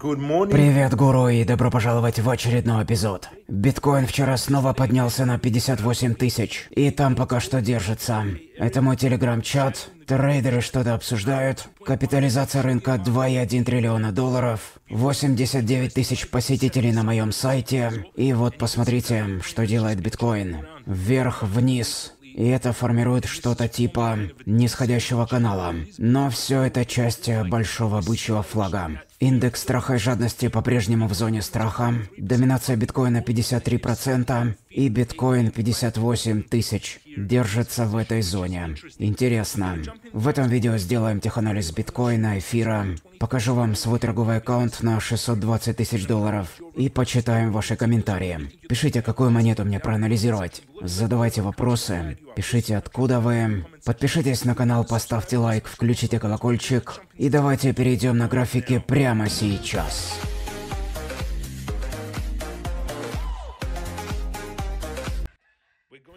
Привет, гуру, и добро пожаловать в очередной эпизод. Биткоин вчера снова поднялся на 58 тысяч, и там пока что держится. Это мой телеграм-чат, трейдеры что-то обсуждают, капитализация рынка 2,1 триллиона долларов, 89 тысяч посетителей на моем сайте, и вот посмотрите, что делает биткоин. Вверх-вниз. И это формирует что-то типа нисходящего канала. Но все это часть большого бычьего флага. Индекс страха и жадности по-прежнему в зоне страха. Доминация биткоина 53% и биткоин 58 тысяч держится в этой зоне. Интересно. В этом видео сделаем теханализ биткоина, эфира. Покажу вам свой торговый аккаунт на 620 тысяч долларов и почитаем ваши комментарии. Пишите, какую монету мне проанализировать. Задавайте вопросы, пишите, откуда вы. Подпишитесь на канал, поставьте лайк, включите колокольчик. И давайте перейдем на графики прямо сейчас.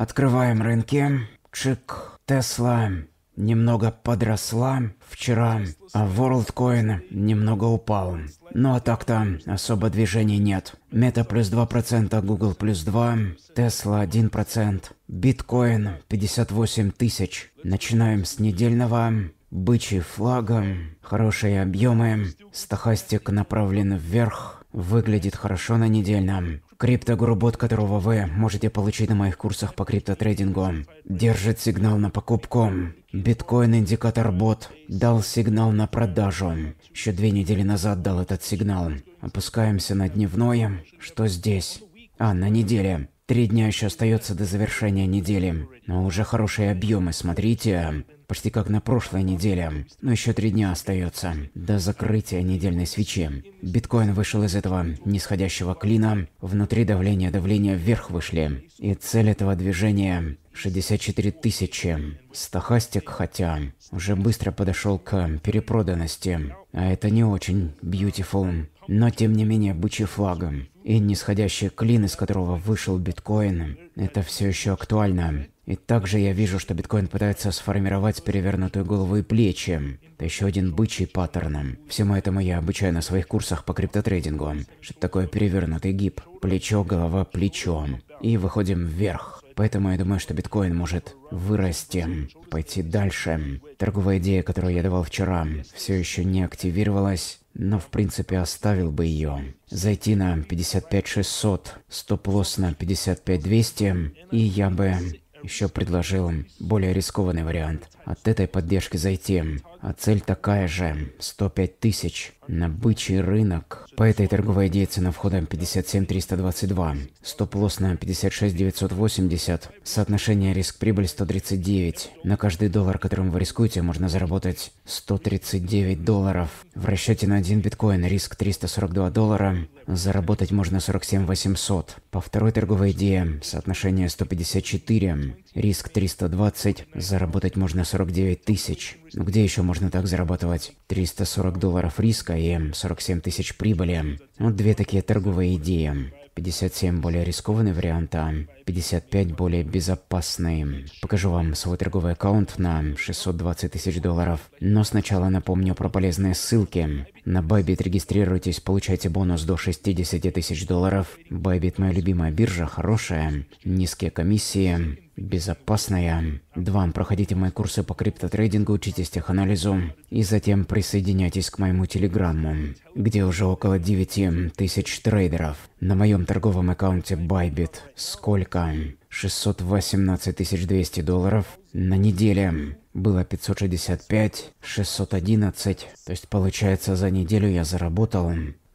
Открываем рынки. Чик. Тесла немного подросла вчера, а WorldCoin немного упал. Ну а так-то особо движений нет. Мета плюс 2%, Google плюс 2, Tesla 1%, биткоин 58 тысяч. Начинаем с недельного. Бычий флага, хорошие объемы, стахастик направлен вверх, выглядит хорошо на недельном. Криптогуру бот, которого вы можете получить на моих курсах по криптотрейдингу, держит сигнал на покупку. Биткоин индикатор бот дал сигнал на продажу. Еще две недели назад дал этот сигнал. Опускаемся на дневное. Что здесь? А, на неделе. Три дня еще остается до завершения недели, но уже хорошие объемы, смотрите. Почти как на прошлой неделе, но еще три дня остается до закрытия недельной свечи. Биткоин вышел из этого нисходящего клина, внутри давления давления вверх вышли. И цель этого движения 64 тысячи. Стахастик, хотя, уже быстро подошел к перепроданности. А это не очень beautiful. Но тем не менее, бычий флаг и нисходящий клин, из которого вышел биткоин, это все еще актуально. И также я вижу, что биткоин пытается сформировать перевернутую голову и плечи. Это еще один бычий паттерн. Всему этому я обучаю на своих курсах по криптотрейдингу. Что такое перевернутый гиб? Плечо, голова, плечо. И выходим вверх. Поэтому я думаю, что биткоин может вырасти, пойти дальше. Торговая идея, которую я давал вчера, все еще не активировалась, но в принципе оставил бы ее. Зайти на 55600, стоп-лосс на 55200, и я бы еще предложил более рискованный вариант. От этой поддержки зайти а цель такая же – 105 тысяч на бычий рынок. По этой торговой идее цена входа 57-322, стоп-лосс на 56-980, соотношение риск-прибыль 139. На каждый доллар, которым вы рискуете, можно заработать 139 долларов. В расчете на один биткоин риск 342 доллара, заработать можно 47 800. По второй торговой идее соотношение 154, риск 320, заработать можно 49 тысяч. Где еще можно так зарабатывать 340 долларов риска и 47 тысяч прибыли? Вот две такие торговые идеи. 57 более рискованный вариант, а 55 более безопасный. Покажу вам свой торговый аккаунт на 620 тысяч долларов. Но сначала напомню про полезные ссылки. На Bybit регистрируйтесь, получайте бонус до 60 тысяч долларов. Bybit моя любимая биржа, хорошая, низкие комиссии, безопасная. Два. Проходите мои курсы по криптотрейдингу, учитесь теханализу и затем присоединяйтесь к моему телеграмму, где уже около 9 тысяч трейдеров. На моем торговом аккаунте Bybit сколько? 618 200 долларов. На неделе было 565, 611. То есть получается за неделю я заработал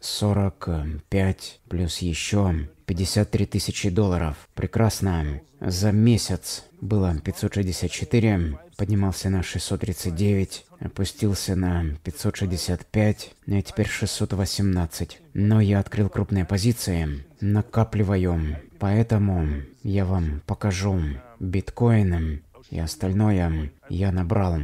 45 плюс еще 53 тысячи долларов. Прекрасно. За месяц было 564, поднимался на 639, опустился на 565, а ну теперь 618. Но я открыл крупные позиции, накапливаю, поэтому я вам покажу биткоин и остальное я набрал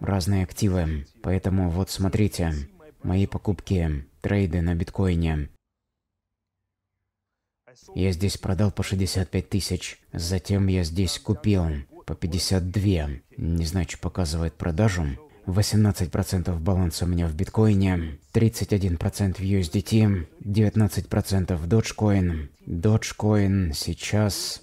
разные активы. Поэтому вот смотрите, мои покупки, трейды на биткоине. Я здесь продал по 65 тысяч. Затем я здесь купил по 52. Не знаю, что показывает продажу. 18% баланса у меня в биткоине, 31% в USDT, 19% в Dogecoin. Dogecoin сейчас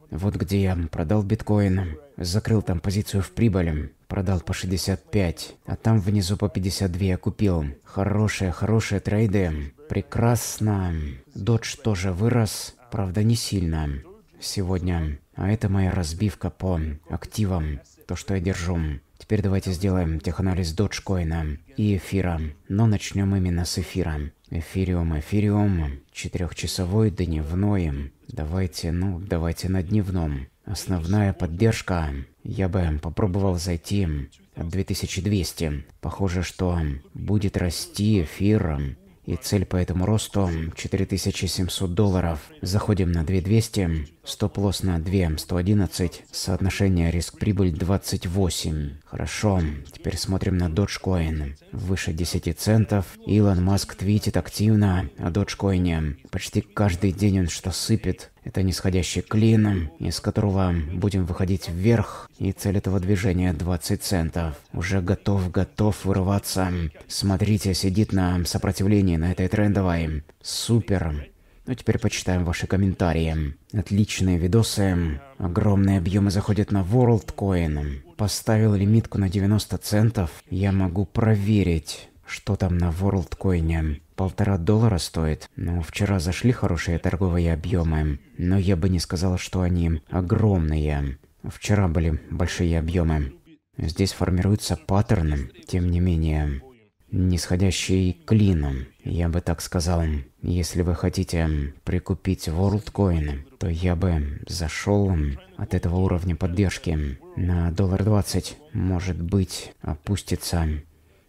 Вот где я продал биткоин, закрыл там позицию в прибыли, продал по 65, а там внизу по 52 я купил. Хорошие, хорошие трейды, прекрасно. Додж тоже вырос, правда не сильно сегодня. А это моя разбивка по активам, то, что я держу. Теперь давайте сделаем теханализ доджкоина и эфира, но начнем именно с эфира. Эфириум, эфириум, четырехчасовой дневной. Давайте, ну, давайте на дневном. Основная поддержка. Я бы попробовал зайти от 2200. Похоже, что будет расти эфир и цель по этому росту 4700 долларов. Заходим на 2200, стоп-лосс на 2111, соотношение риск-прибыль 28. Хорошо, теперь смотрим на Dogecoin. Выше 10 центов, Илон Маск твитит активно о Dogecoin. Почти каждый день он что сыпет. Это нисходящий клин, из которого будем выходить вверх, и цель этого движения 20 центов. Уже готов, готов вырываться. Смотрите, сидит на сопротивлении на этой трендовой. Супер. Ну теперь почитаем ваши комментарии. Отличные видосы. Огромные объемы заходят на WorldCoin. Поставил лимитку на 90 центов. Я могу проверить, что там на WorldCoin полтора доллара стоит. Но ну, вчера зашли хорошие торговые объемы, но я бы не сказал, что они огромные. Вчера были большие объемы. Здесь формируется паттерн, тем не менее, нисходящий клином, я бы так сказал. Если вы хотите прикупить WorldCoin, то я бы зашел от этого уровня поддержки на доллар 20, может быть, опустится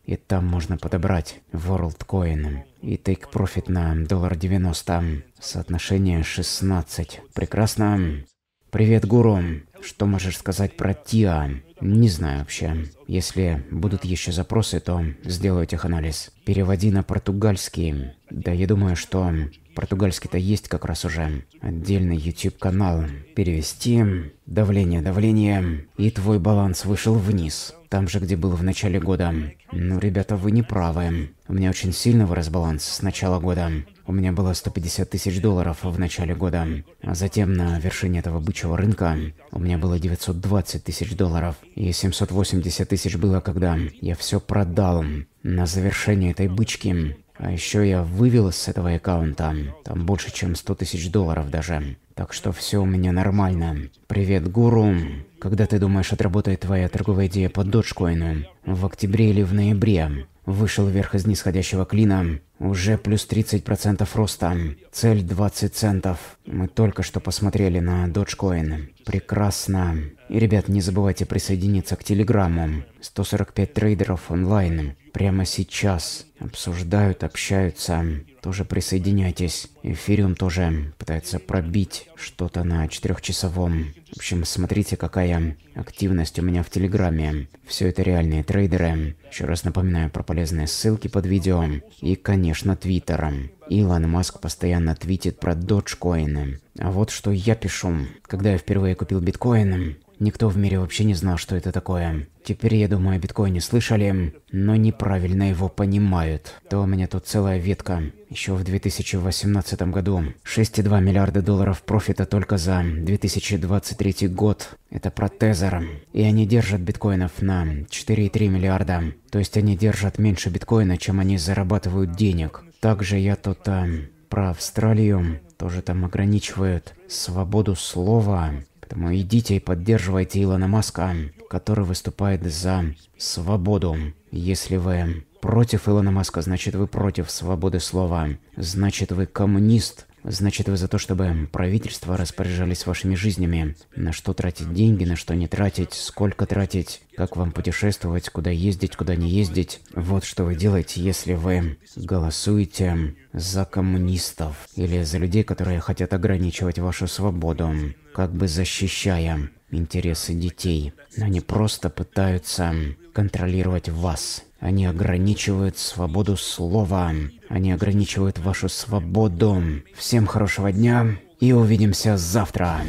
и там можно подобрать WorldCoin и Take Profit на доллар 90. Соотношение 16. Прекрасно. Привет, гуру. Что можешь сказать про Тиа? Не знаю вообще. Если будут еще запросы, то сделаю теханализ. Переводи на португальский. Да я думаю, что португальский-то есть как раз уже. Отдельный YouTube канал. Перевести. Давление, давление. И твой баланс вышел вниз. Там же, где был в начале года. Ну, ребята, вы не правы. У меня очень сильный вырос баланс с начала года. У меня было 150 тысяч долларов в начале года. А затем на вершине этого бычьего рынка у меня было 920 тысяч долларов. И 780 тысяч было, когда я все продал на завершение этой бычки. А еще я вывел с этого аккаунта, там больше чем 100 тысяч долларов даже. Так что все у меня нормально. Привет, гуру. Когда ты думаешь, отработает твоя торговая идея по доджкоину? В октябре или в ноябре? Вышел вверх из нисходящего клина. Уже плюс 30% роста. Цель 20 центов. Мы только что посмотрели на Dogecoin. Прекрасно. И, ребят, не забывайте присоединиться к Телеграмму. 145 трейдеров онлайн. Прямо сейчас. Обсуждают, общаются тоже присоединяйтесь. Эфириум тоже пытается пробить что-то на четырехчасовом. В общем, смотрите, какая активность у меня в Телеграме. Все это реальные трейдеры. Еще раз напоминаю про полезные ссылки под видео. И, конечно, Твиттер. Илон Маск постоянно твитит про Dogecoin. А вот что я пишу. Когда я впервые купил биткоин, Никто в мире вообще не знал, что это такое. Теперь, я думаю, о биткоине слышали, но неправильно его понимают. То у меня тут целая ветка. Еще в 2018 году 6,2 миллиарда долларов профита только за 2023 год. Это про Тезер. И они держат биткоинов на 4,3 миллиарда. То есть они держат меньше биткоина, чем они зарабатывают денег. Также я тут э, про Австралию тоже там ограничивают свободу слова Поэтому идите и поддерживайте Илона Маска, который выступает за свободу. Если вы против Илона Маска, значит вы против свободы слова. Значит вы коммунист, Значит, вы за то, чтобы правительства распоряжались вашими жизнями. На что тратить деньги, на что не тратить, сколько тратить, как вам путешествовать, куда ездить, куда не ездить. Вот что вы делаете, если вы голосуете за коммунистов или за людей, которые хотят ограничивать вашу свободу, как бы защищая интересы детей. Они просто пытаются контролировать вас. Они ограничивают свободу слова. Они ограничивают вашу свободу. Всем хорошего дня и увидимся завтра.